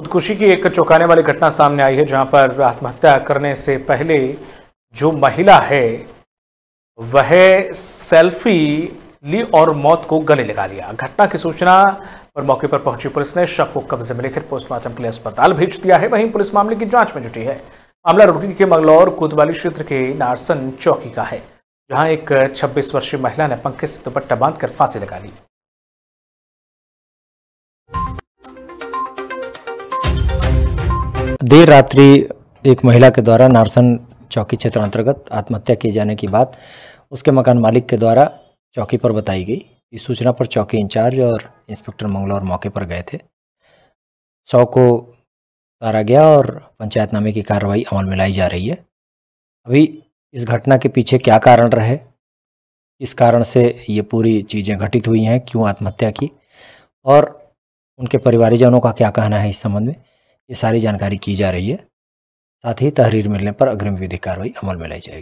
खुदकुशी की एक चौंकाने वाली घटना सामने आई है जहां पर आत्महत्या करने से पहले जो महिला है वह सेल्फी ली और मौत को गले लगा लिया घटना की सूचना पर मौके पर पहुंची पुलिस ने शव को कब्जे में लेकर पोस्टमार्टम के लिए अस्पताल भेज दिया है वहीं पुलिस मामले की जांच में जुटी है मामला रुकी के मंगलौर कोतवाली क्षेत्र के नारसन चौकी का है जहां एक 26 वर्षीय महिला ने पंखे से दुपट्टा बांधकर फांसी लगा ली देर रात्रि एक महिला के द्वारा नारसन चौकी क्षेत्र अंतर्गत आत्महत्या किए जाने की बात उसके मकान मालिक के द्वारा चौकी पर बताई गई इस सूचना पर चौकी इंचार्ज और इंस्पेक्टर मंगलौर मौके पर गए थे सौ को तारा गया और पंचायतनामे की कार्रवाई अमल में लाई जा रही है अभी इस घटना के पीछे क्या कारण रहे किस कारण से ये पूरी चीज़ें घटित हुई हैं क्यों आत्महत्या की और उनके परिवारजनों का क्या कहना है इस संबंध में ये सारी जानकारी की जा रही है साथ ही तहरीर मिलने पर अग्रिम विधि कार्रवाई अमल में लाई जाएगी